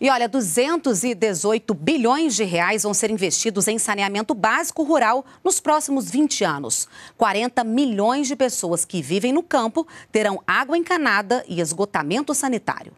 E olha, 218 bilhões de reais vão ser investidos em saneamento básico rural nos próximos 20 anos. 40 milhões de pessoas que vivem no campo terão água encanada e esgotamento sanitário.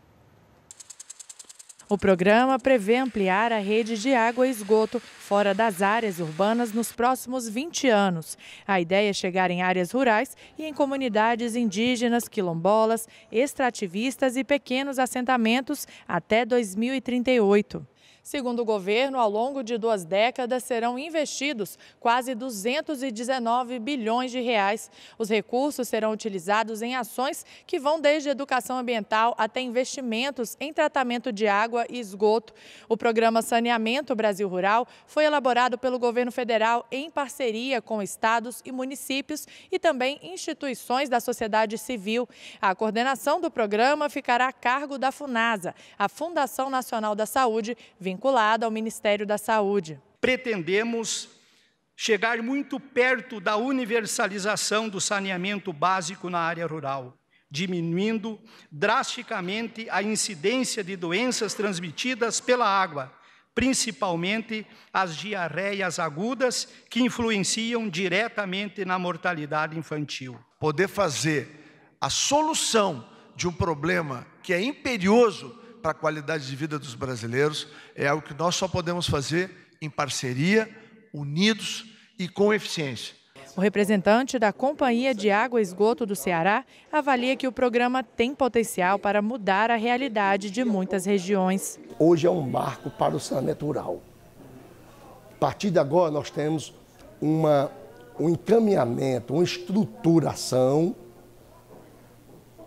O programa prevê ampliar a rede de água e esgoto fora das áreas urbanas nos próximos 20 anos. A ideia é chegar em áreas rurais e em comunidades indígenas, quilombolas, extrativistas e pequenos assentamentos até 2038. Segundo o governo, ao longo de duas décadas serão investidos quase 219 bilhões de reais. Os recursos serão utilizados em ações que vão desde educação ambiental até investimentos em tratamento de água e esgoto. O programa Saneamento Brasil Rural foi elaborado pelo governo federal em parceria com estados e municípios e também instituições da sociedade civil. A coordenação do programa ficará a cargo da FUNASA, a Fundação Nacional da Saúde, vinculada vinculado ao Ministério da Saúde. Pretendemos chegar muito perto da universalização do saneamento básico na área rural, diminuindo drasticamente a incidência de doenças transmitidas pela água, principalmente as diarreias agudas, que influenciam diretamente na mortalidade infantil. Poder fazer a solução de um problema que é imperioso para a qualidade de vida dos brasileiros é algo que nós só podemos fazer em parceria, unidos e com eficiência. O representante da Companhia de Água e Esgoto do Ceará avalia que o programa tem potencial para mudar a realidade de muitas regiões. Hoje é um marco para o saneamento rural. A partir de agora, nós temos uma, um encaminhamento, uma estruturação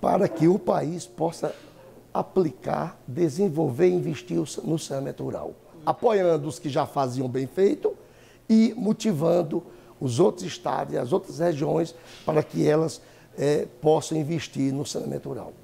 para que o país possa aplicar, desenvolver e investir no saneamento rural, apoiando os que já faziam bem feito e motivando os outros estados e as outras regiões para que elas é, possam investir no saneamento rural.